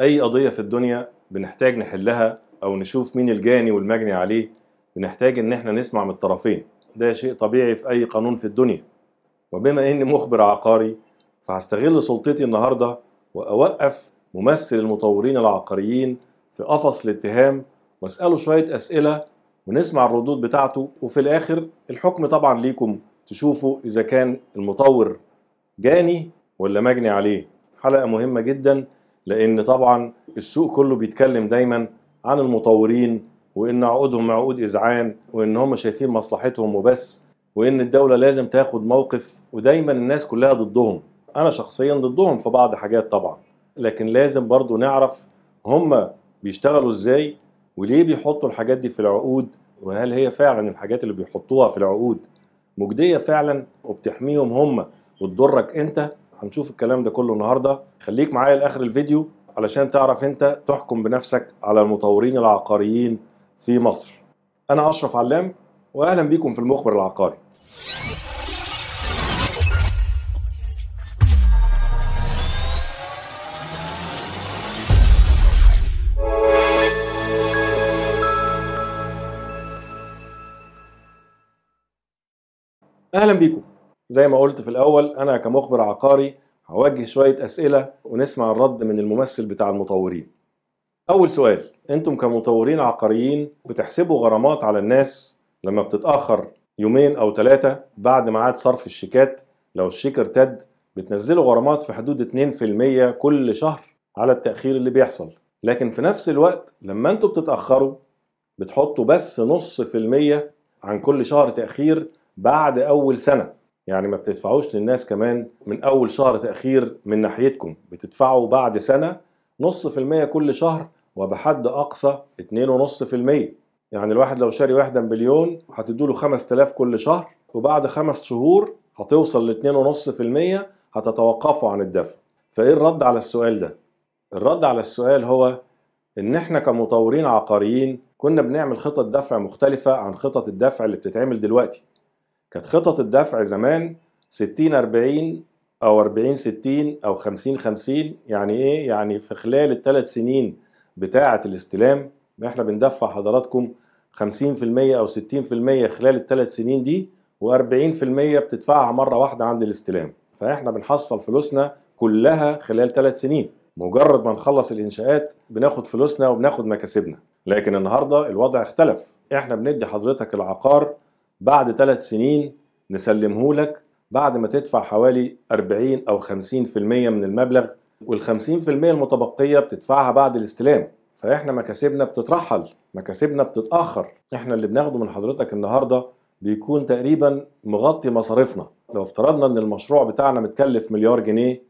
أي قضية في الدنيا بنحتاج نحلها أو نشوف مين الجاني والمجني عليه بنحتاج إن إحنا نسمع من الطرفين ده شيء طبيعي في أي قانون في الدنيا وبما إني مخبر عقاري فهستغل سلطتي النهاردة وأوقف ممثل المطورين العقاريين في قفص الاتهام وأسأله شوية أسئلة ونسمع الردود بتاعته وفي الآخر الحكم طبعا ليكم تشوفوا إذا كان المطور جاني ولا مجني عليه حلقة مهمة جدا لان طبعا السوق كله بيتكلم دايما عن المطورين وان عقودهم عقود اذعان وان هم شايفين مصلحتهم وبس وان الدوله لازم تاخد موقف ودايما الناس كلها ضدهم انا شخصيا ضدهم في بعض حاجات طبعا لكن لازم برضو نعرف هم بيشتغلوا ازاي وليه بيحطوا الحاجات دي في العقود وهل هي فعلا الحاجات اللي بيحطوها في العقود مجديه فعلا وبتحميهم هم وتضرك انت هنشوف الكلام ده كله النهارده خليك معايا لاخر الفيديو علشان تعرف انت تحكم بنفسك على المطورين العقاريين في مصر انا اشرف علام واهلا بيكم في المخبر العقاري اهلا بيكم زي ما قلت في الاول انا كمخبر عقاري هوجه شويه اسئله ونسمع الرد من الممثل بتاع المطورين اول سؤال انتم كمطورين عقاريين بتحسبوا غرامات على الناس لما بتتاخر يومين او ثلاثه بعد ميعاد صرف الشيكات لو الشيك ارتد بتنزلوا غرامات في حدود 2% كل شهر على التاخير اللي بيحصل لكن في نفس الوقت لما انتم بتتاخروا بتحطوا بس نص في المية عن كل شهر تأخير بعد أول سنة يعني ما بتدفعوش للناس كمان من اول شهر تاخير من ناحيتكم بتدفعوا بعد سنه نص في المية كل شهر وبحد اقصى 2.5% يعني الواحد لو شاري واحده مليون هتدوا له 5000 كل شهر وبعد خمس شهور هتوصل ل 2.5% هتتوقفوا عن الدفع فايه الرد على السؤال ده الرد على السؤال هو ان احنا كمطورين عقاريين كنا بنعمل خطط دفع مختلفه عن خطط الدفع اللي بتتعمل دلوقتي كانت خطط الدفع زمان 60 40 او 40 60 او 50 50 يعني ايه يعني في خلال الثلاث سنين بتاعه الاستلام احنا بندفع حضراتكم 50% او 60% خلال الثلاث سنين دي و40% بتدفعها مره واحده عند الاستلام فاحنا بنحصل فلوسنا كلها خلال ثلاث سنين مجرد ما نخلص الانشاءات بناخد فلوسنا وبناخد مكاسبنا لكن النهارده الوضع اختلف احنا بندي حضرتك العقار بعد ثلاث سنين نسلمه لك بعد ما تدفع حوالي 40 أو 50% من المبلغ وال50% المتبقية بتدفعها بعد الاستلام فإحنا مكاسبنا بتترحل مكاسبنا بتتأخر إحنا اللي بناخده من حضرتك النهاردة بيكون تقريبا مغطي مصاريفنا لو افترضنا ان المشروع بتاعنا متكلف مليار جنيه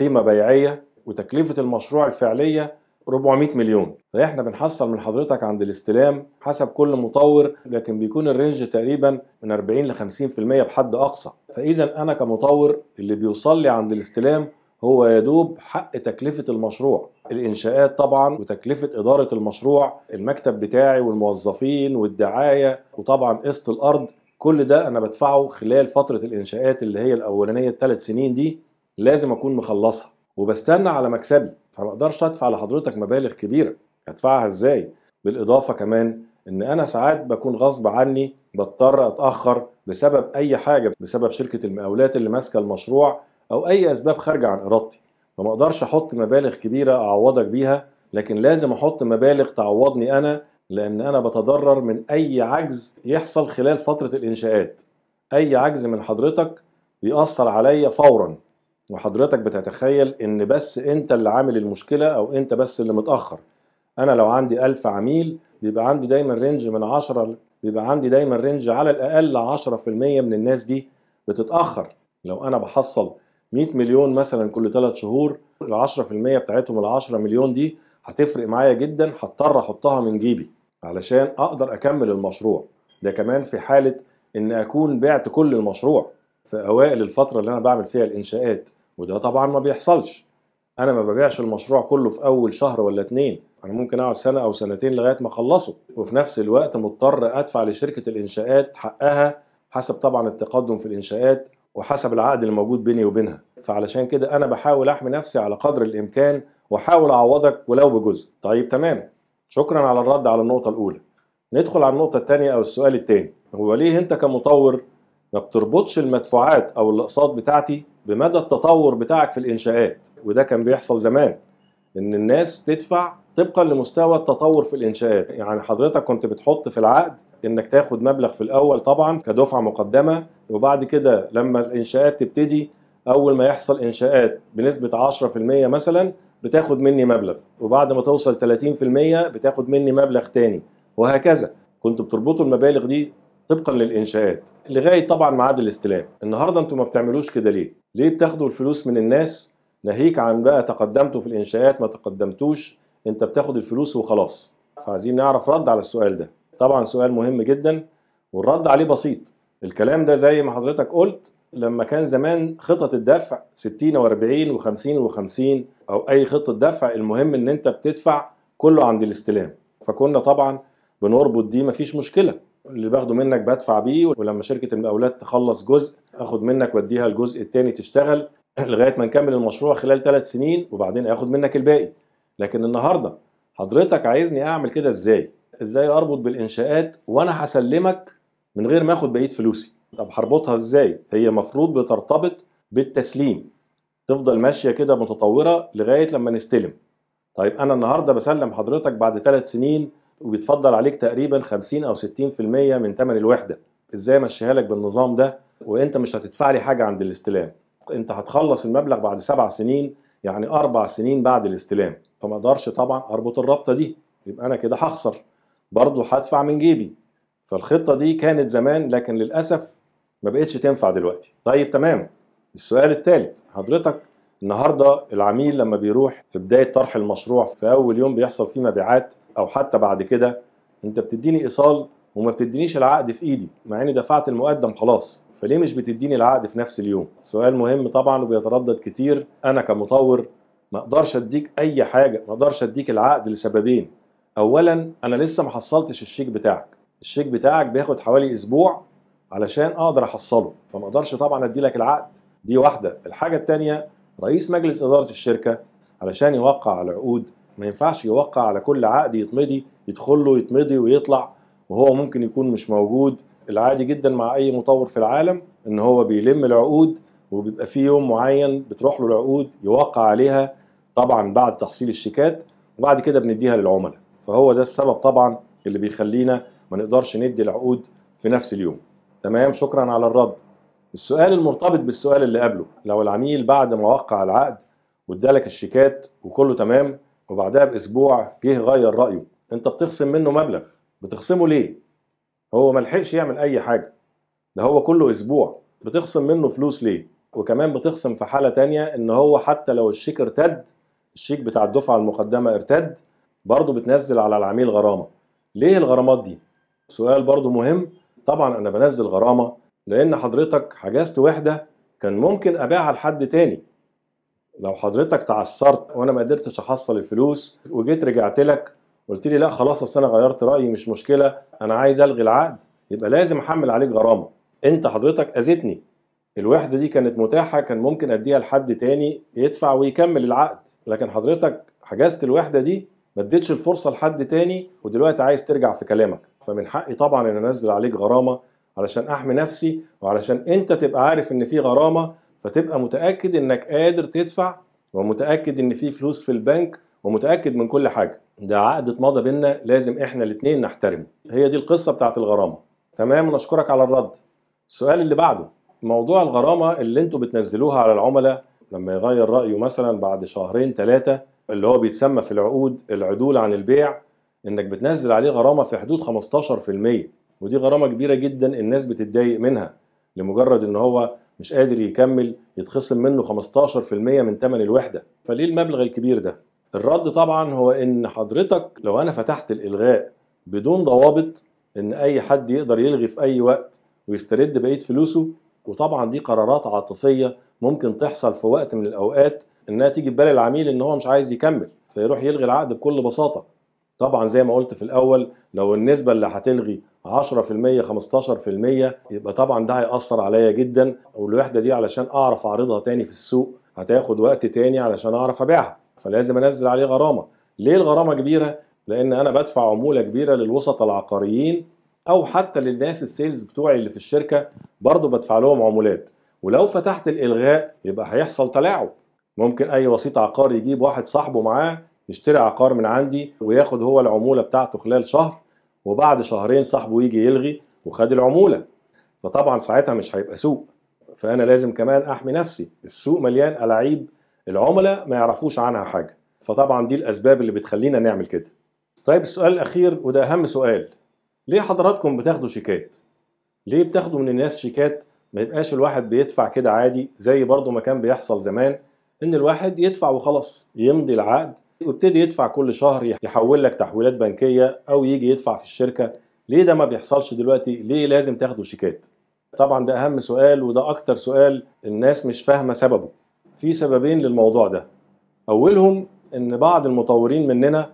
قيمه بيعيه وتكلفه المشروع الفعليه 400 مليون فاحنا بنحصل من حضرتك عند الاستلام حسب كل مطور لكن بيكون الرينج تقريبا من 40 ل 50% بحد اقصى فاذا انا كمطور اللي بيوصل لي عند الاستلام هو يدوب حق تكلفة المشروع الإنشاءات طبعا وتكلفة إدارة المشروع المكتب بتاعي والموظفين والدعاية وطبعا قسط الأرض كل ده أنا بدفعه خلال فترة الإنشاءات اللي هي الأولانية الثلاث سنين دي لازم أكون مخلصها وبستنى على مكسبي فما اقدرش ادفع لحضرتك مبالغ كبيره هدفعها ازاي بالاضافه كمان ان انا ساعات بكون غصب عني بضطر اتاخر بسبب اي حاجه بسبب شركه المقاولات اللي ماسكه المشروع او اي اسباب خارجه عن ارادتي فما اقدرش احط مبالغ كبيره اعوضك بيها لكن لازم احط مبالغ تعوضني انا لان انا بتضرر من اي عجز يحصل خلال فتره الانشاءات اي عجز من حضرتك بيأثر عليا فورا وحضرتك بتتخيل ان بس انت اللي عامل المشكله او انت بس اللي متاخر انا لو عندي ألف عميل بيبقى عندي دايما رينج من 10 بيبقى عندي دايما رينج على الاقل 10% من الناس دي بتتاخر لو انا بحصل 100 مليون مثلا كل ثلاث شهور ال 10% بتاعتهم ال 10 مليون دي هتفرق معايا جدا هضطر احطها من جيبي علشان اقدر اكمل المشروع ده كمان في حاله ان اكون بعت كل المشروع في اوائل الفتره اللي انا بعمل فيها الانشاءات وده طبعا ما بيحصلش انا ما ببيعش المشروع كله في اول شهر ولا اتنين انا ممكن اقعد سنه او سنتين لغايه ما اخلصه وفي نفس الوقت مضطر ادفع لشركه الانشاءات حقها حسب طبعا التقدم في الانشاءات وحسب العقد اللي موجود بيني وبينها فعلشان كده انا بحاول احمي نفسي على قدر الامكان واحاول اعوضك ولو بجزء طيب تمام شكرا على الرد على النقطه الاولى ندخل على النقطه الثانيه او السؤال الثاني هو ليه انت كمطور ما بتربطش المدفوعات او الاقساط بتاعتي بمدى التطور بتاعك في الانشاءات وده كان بيحصل زمان ان الناس تدفع طبقا لمستوى التطور في الانشاءات يعني حضرتك كنت بتحط في العقد انك تاخد مبلغ في الاول طبعا كدفعه مقدمه وبعد كده لما الانشاءات تبتدي اول ما يحصل انشاءات بنسبه 10% مثلا بتاخد مني مبلغ وبعد ما توصل 30% بتاخد مني مبلغ تاني وهكذا كنت بتربطوا المبالغ دي طبقا للانشاءات لغايه طبعا ميعاد الاستلام النهارده انتوا ما بتعملوش كده ليه ليه بتاخدوا الفلوس من الناس ناهيك عن بقى تقدمتوا في الانشاءات ما تقدمتوش انت بتاخد الفلوس وخلاص فعايزين نعرف رد على السؤال ده طبعا سؤال مهم جدا والرد عليه بسيط الكلام ده زي ما حضرتك قلت لما كان زمان خطط الدفع 60 و40 و50 و50 او اي خطه دفع المهم ان انت بتدفع كله عند الاستلام فكنا طبعا بنربط دي مفيش مشكله اللي باخده منك بدفع بيه ولما شركه المقاولات تخلص جزء اخد منك واديها الجزء الثاني تشتغل لغايه ما نكمل المشروع خلال ثلاث سنين وبعدين اخد منك الباقي لكن النهارده حضرتك عايزني اعمل كده ازاي ازاي اربط بالانشاءات وانا هسلمك من غير ما اخد بقيه فلوسي طب هربطها ازاي هي مفروض بترتبط بالتسليم تفضل ماشيه كده متطوره لغايه لما نستلم طيب انا النهارده بسلم حضرتك بعد ثلاث سنين وبيتفضل عليك تقريبا 50 او 60% من ثمن الوحده ازاي امشيها لك بالنظام ده وانت مش هتدفع لي حاجه عند الاستلام انت هتخلص المبلغ بعد سبع سنين يعني اربع سنين بعد الاستلام فما اقدرش طبعا اربط الرابطه دي يبقى انا كده هخسر برضه هدفع من جيبي فالخطه دي كانت زمان لكن للاسف ما بقتش تنفع دلوقتي طيب تمام السؤال الثالث حضرتك النهارده العميل لما بيروح في بدايه طرح المشروع في اول يوم بيحصل فيه مبيعات او حتى بعد كده انت بتديني ايصال وما بتدينيش العقد في ايدي مع اني دفعت المقدم خلاص فليه مش بتديني العقد في نفس اليوم سؤال مهم طبعا وبيتردد كتير انا كمطور ما اقدرش اديك اي حاجه ما اقدرش اديك العقد لسببين اولا انا لسه ما حصلتش الشيك بتاعك الشيك بتاعك بياخد حوالي اسبوع علشان اقدر احصله فما اقدرش طبعا ادي لك العقد دي واحده الحاجه الثانيه رئيس مجلس إدارة الشركة علشان يوقع على العقود ما ينفعش يوقع على كل عقد يتمضي يدخل له يتمضي ويطلع وهو ممكن يكون مش موجود العادي جدا مع أي مطور في العالم إن هو بيلم العقود وبيبقى في يوم معين بتروح له العقود يوقع عليها طبعا بعد تحصيل الشيكات وبعد كده بنديها للعملاء فهو ده السبب طبعا اللي بيخلينا ما نقدرش ندي العقود في نفس اليوم تمام شكرا على الرد السؤال المرتبط بالسؤال اللي قبله لو العميل بعد ما وقع العقد وادالك الشيكات وكله تمام وبعدها باسبوع جه غير رايه انت بتخصم منه مبلغ بتخصمه ليه هو ما لحقش يعمل اي حاجه ده هو كله اسبوع بتخصم منه فلوس ليه وكمان بتخصم في حاله تانية ان هو حتى لو الشيك ارتد الشيك بتاع الدفعه المقدمه ارتد برضه بتنزل على العميل غرامه ليه الغرامات دي سؤال برضه مهم طبعا انا بنزل غرامه لان حضرتك حجزت وحده كان ممكن ابيعها لحد تاني لو حضرتك تعثرت وانا ما قدرتش احصل الفلوس وجيت رجعت لك قلت لي لا خلاص اصل انا غيرت رايي مش مشكله انا عايز الغي العقد يبقى لازم احمل عليك غرامه انت حضرتك اذيتني الوحده دي كانت متاحه كان ممكن اديها لحد تاني يدفع ويكمل العقد لكن حضرتك حجزت الوحده دي ما اديتش الفرصه لحد تاني ودلوقتي عايز ترجع في كلامك فمن حقي طبعا ان انزل عليك غرامه علشان احمي نفسي وعلشان انت تبقى عارف ان في غرامه فتبقى متاكد انك قادر تدفع ومتاكد ان في فلوس في البنك ومتاكد من كل حاجه ده عقد اتمضى بينا لازم احنا الاثنين نحترمه هي دي القصه بتاعت الغرامه تمام ونشكرك على الرد السؤال اللي بعده موضوع الغرامه اللي انتوا بتنزلوها على العملاء لما يغير رايه مثلا بعد شهرين ثلاثه اللي هو بيتسمى في العقود العدول عن البيع انك بتنزل عليه غرامه في حدود 15% ودي غرامه كبيره جدا الناس بتتضايق منها لمجرد ان هو مش قادر يكمل يتخصم منه 15% من ثمن الوحده فليه المبلغ الكبير ده الرد طبعا هو ان حضرتك لو انا فتحت الالغاء بدون ضوابط ان اي حد يقدر يلغي في اي وقت ويسترد بقيه فلوسه وطبعا دي قرارات عاطفيه ممكن تحصل في وقت من الاوقات انها تيجي في بال العميل ان هو مش عايز يكمل فيروح يلغي العقد بكل بساطه طبعا زي ما قلت في الاول لو النسبه اللي هتلغي 10% 15% يبقى طبعا ده هيأثر عليا جدا والوحده دي علشان اعرف اعرضها تاني في السوق هتاخد وقت تاني علشان اعرف ابيعها فلازم انزل عليه غرامه ليه الغرامه كبيره لان انا بدفع عموله كبيره للوسطاء العقاريين او حتى للناس السيلز بتوعي اللي في الشركه برضه بدفع لهم عمولات ولو فتحت الالغاء يبقى هيحصل تلاعب ممكن اي وسيط عقاري يجيب واحد صاحبه معاه يشتري عقار من عندي وياخد هو العموله بتاعته خلال شهر وبعد شهرين صاحبه يجي يلغي وخد العموله فطبعا ساعتها مش هيبقى سوق فانا لازم كمان احمي نفسي السوق مليان الاعيب العملاء ما يعرفوش عنها حاجه فطبعا دي الاسباب اللي بتخلينا نعمل كده طيب السؤال الاخير وده اهم سؤال ليه حضراتكم بتاخدوا شيكات ليه بتاخدوا من الناس شيكات ما يبقاش الواحد بيدفع كده عادي زي برضه ما كان بيحصل زمان ان الواحد يدفع وخلاص يمضي العقد وابتدي يدفع كل شهر يحول لك تحويلات بنكيه او يجي يدفع في الشركه ليه ده ما بيحصلش دلوقتي ليه لازم تاخدوا شيكات طبعا ده اهم سؤال وده اكتر سؤال الناس مش فاهمه سببه في سببين للموضوع ده اولهم ان بعض المطورين مننا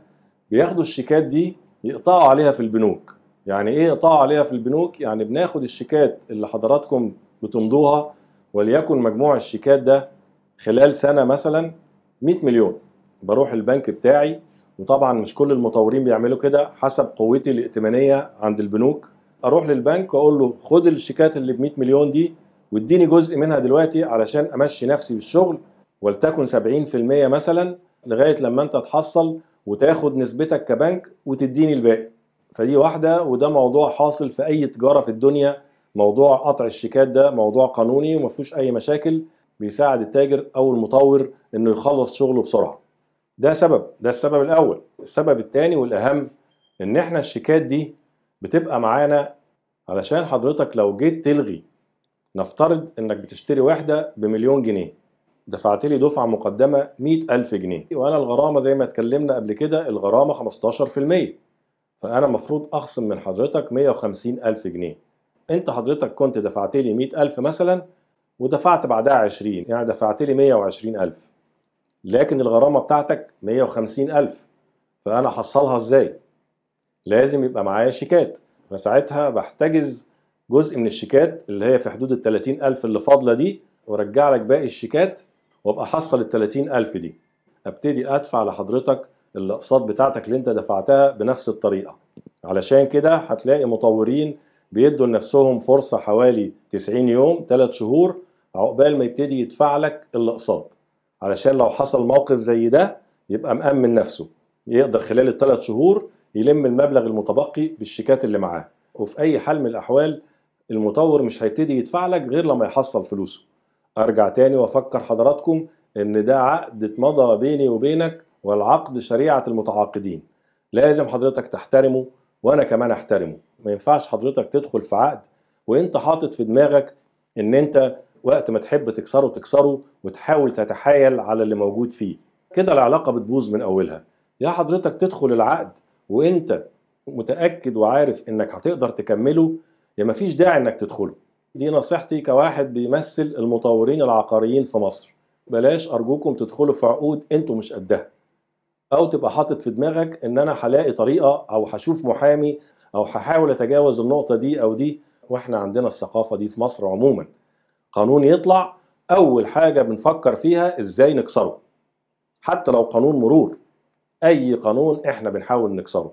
بياخدوا الشيكات دي يقطعوا عليها في البنوك يعني ايه يقطعوا عليها في البنوك يعني بناخد الشيكات اللي حضراتكم بتمضوها وليكن مجموع الشيكات ده خلال سنه مثلا 100 مليون بروح البنك بتاعي وطبعا مش كل المطورين بيعملوا كده حسب قوتي الائتمانيه عند البنوك اروح للبنك واقول له خد الشيكات اللي ب 100 مليون دي واديني جزء منها دلوقتي علشان امشي نفسي بالشغل ولتكن 70% مثلا لغايه لما انت تحصل وتاخد نسبتك كبنك وتديني الباقي فدي واحده وده موضوع حاصل في اي تجاره في الدنيا موضوع قطع الشيكات ده موضوع قانوني وما فيهوش اي مشاكل بيساعد التاجر او المطور انه يخلص شغله بسرعه ده سبب ده السبب الاول السبب الثاني والاهم ان احنا الشيكات دي بتبقى معانا علشان حضرتك لو جيت تلغي نفترض انك بتشتري واحده بمليون جنيه دفعت لي دفعه مقدمه ألف جنيه وانا الغرامه زي ما اتكلمنا قبل كده الغرامه 15% فانا المفروض اخصم من حضرتك ألف جنيه انت حضرتك كنت دفعت لي ألف مثلا ودفعت بعدها 20 يعني دفعت لي ألف لكن الغرامة بتاعتك 150 ألف فأنا حصلها إزاي؟ لازم يبقى معايا شيكات فساعتها بحتجز جزء من الشيكات اللي هي في حدود ال 30 ألف اللي فاضلة دي وارجع لك باقي الشيكات وابقى حصل ال 30 ألف دي ابتدي ادفع لحضرتك الاقساط بتاعتك اللي انت دفعتها بنفس الطريقة علشان كده هتلاقي مطورين بيدوا لنفسهم فرصة حوالي 90 يوم 3 شهور عقبال ما يبتدي يدفع لك الاقساط علشان لو حصل موقف زي ده يبقى مأمن نفسه يقدر خلال الثلاث شهور يلم المبلغ المتبقي بالشيكات اللي معاه وفي أي حال من الأحوال المطور مش هيبتدي يدفع لك غير لما يحصل فلوسه أرجع تاني وأفكر حضراتكم إن ده عقد اتمضى بيني وبينك والعقد شريعة المتعاقدين لازم حضرتك تحترمه وأنا كمان أحترمه ما ينفعش حضرتك تدخل في عقد وانت حاطط في دماغك ان انت وقت ما تحب تكسره تكسره وتحاول تتحايل على اللي موجود فيه كده العلاقة بتبوظ من أولها يا حضرتك تدخل العقد وانت متأكد وعارف انك هتقدر تكمله يا مفيش داعي انك تدخله دي نصيحتي كواحد بيمثل المطورين العقاريين في مصر بلاش ارجوكم تدخلوا في عقود انتوا مش قدها او تبقى حاطط في دماغك ان انا هلاقي طريقه او هشوف محامي او هحاول اتجاوز النقطه دي او دي واحنا عندنا الثقافه دي في مصر عموما قانون يطلع اول حاجه بنفكر فيها ازاي نكسره حتى لو قانون مرور اي قانون احنا بنحاول نكسره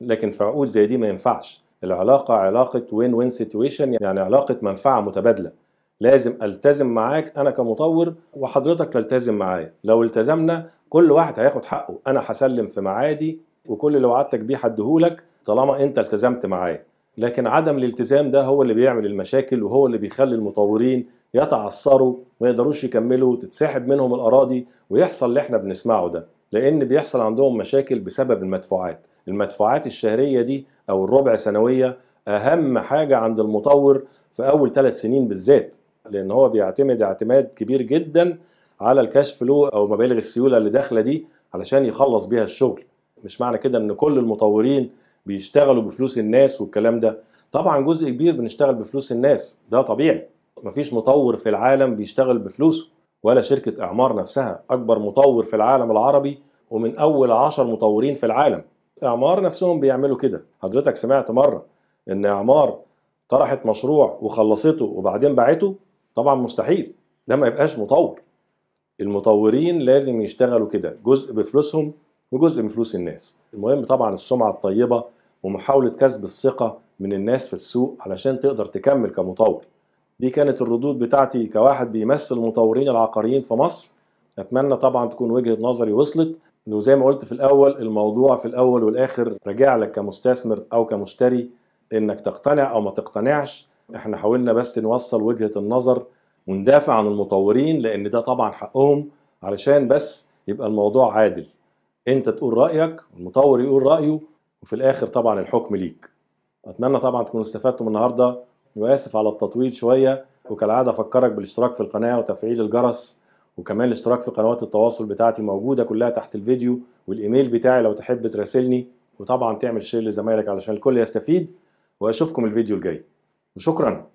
لكن في عقود زي دي ما ينفعش العلاقه علاقه وين وين سيتويشن يعني علاقه منفعه متبادله لازم التزم معاك انا كمطور وحضرتك تلتزم معايا لو التزمنا كل واحد هياخد حقه انا هسلم في ميعادي وكل اللي وعدتك بيه هديهولك طالما انت التزمت معايا لكن عدم الالتزام ده هو اللي بيعمل المشاكل وهو اللي بيخلي المطورين يتعثروا ما يقدروش يكملوا تتسحب منهم الاراضي ويحصل اللي احنا بنسمعه ده لان بيحصل عندهم مشاكل بسبب المدفوعات المدفوعات الشهريه دي او الربع سنويه اهم حاجه عند المطور في اول ثلاث سنين بالذات لان هو بيعتمد اعتماد كبير جدا على الكاش فلو او مبالغ السيوله اللي داخله دي علشان يخلص بيها الشغل مش معنى كده ان كل المطورين بيشتغلوا بفلوس الناس والكلام ده طبعا جزء كبير بنشتغل بفلوس الناس ده طبيعي مفيش مطور في العالم بيشتغل بفلوسه ولا شركة إعمار نفسها أكبر مطور في العالم العربي ومن أول عشر مطورين في العالم إعمار نفسهم بيعملوا كده حضرتك سمعت مرة إن إعمار طرحت مشروع وخلصته وبعدين باعته طبعا مستحيل ده ما يبقاش مطور المطورين لازم يشتغلوا كده جزء بفلوسهم وجزء بفلوس الناس المهم طبعا السمعة الطيبة ومحاولة كسب الثقة من الناس في السوق علشان تقدر تكمل كمطور دي كانت الردود بتاعتي كواحد بيمثل المطورين العقاريين في مصر أتمنى طبعا تكون وجهة نظري وصلت وزي ما قلت في الأول الموضوع في الأول والآخر راجع لك كمستثمر أو كمشتري إنك تقتنع أو ما تقتنعش احنا حاولنا بس نوصل وجهة النظر وندافع عن المطورين لأن ده طبعا حقهم علشان بس يبقى الموضوع عادل انت تقول رأيك المطور يقول رأيه وفي الاخر طبعا الحكم ليك اتمنى طبعا تكونوا استفدتم النهارده واسف على التطويل شويه وكالعاده افكرك بالاشتراك في القناه وتفعيل الجرس وكمان الاشتراك في قنوات التواصل بتاعتي موجوده كلها تحت الفيديو والايميل بتاعي لو تحب تراسلني وطبعا تعمل شير لزمايلك علشان الكل يستفيد واشوفكم الفيديو الجاي وشكرا